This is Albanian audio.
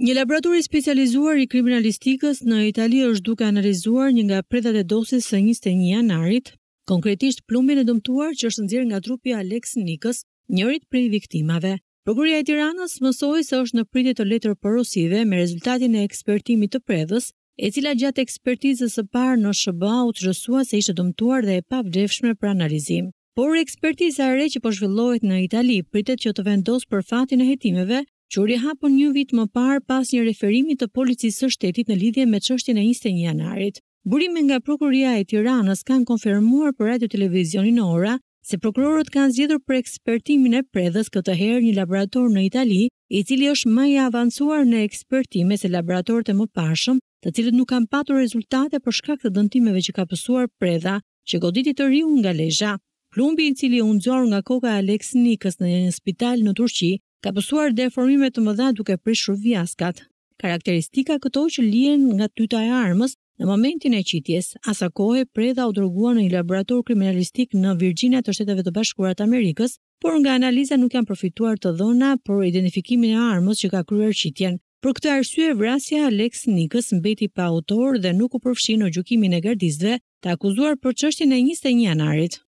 Një laborator i specializuar i kriminalistikës në Itali është duke analizuar një nga predhat e dosjes së 21 janarit, konkretisht plumbin e dëmtuar që është nxjerrë nga trupi Alex Nikës, njërit prej viktimave. Prokuroria e Tiranës mësoi se është në pritje të letër porosive me rezultatin e ekspertimit të predhës, e cila gjatë ekspertizës së parë në SHB u trosua se ishte dëmtuar dhe e pavlefshme për analizim. Por ekspertiza e re që po zhvillohet në Itali pritet që të vendos për fatin e hetimeve që hapën një vit më parë pas një referimi të policisë së shtetit në lidhje me çështjen e 21 janarit. Burime nga prokuria e Tiranës kanë konfirmuar për radio televizionin Ora se prokurorët kanë zgjedhur për ekspertimin e predhës këtë herë një laborator në Itali, i cili është më i avancuar në ekspertime se laboratorët e mëparshëm, të cilët nuk kanë patur rezultate për shkak të dëntimeve që ka pësuar predha që goditi të riu nga lezha. Plumbi i cili u nxor nga koka e Alex Nikës në një spital në Turqi ka pësuar deformime të mëdha duke prishur vjaskat. Karakteristika këto që lijen nga tyta e armës në momentin e qitjes, asa kohë predha u droguan në një laborator kriminalistik në Virginia të shteteve të bashkurat Amerikës, por nga analiza nuk janë përfituar të dhona për identifikimin e armës që ka kryer qitjen. Për këtë arsye, vrasja Alex Nikës mbeti pa autor dhe nuk u përfshi në gjukimin e gardizve të akuzuar për qështjën e 21 janarit.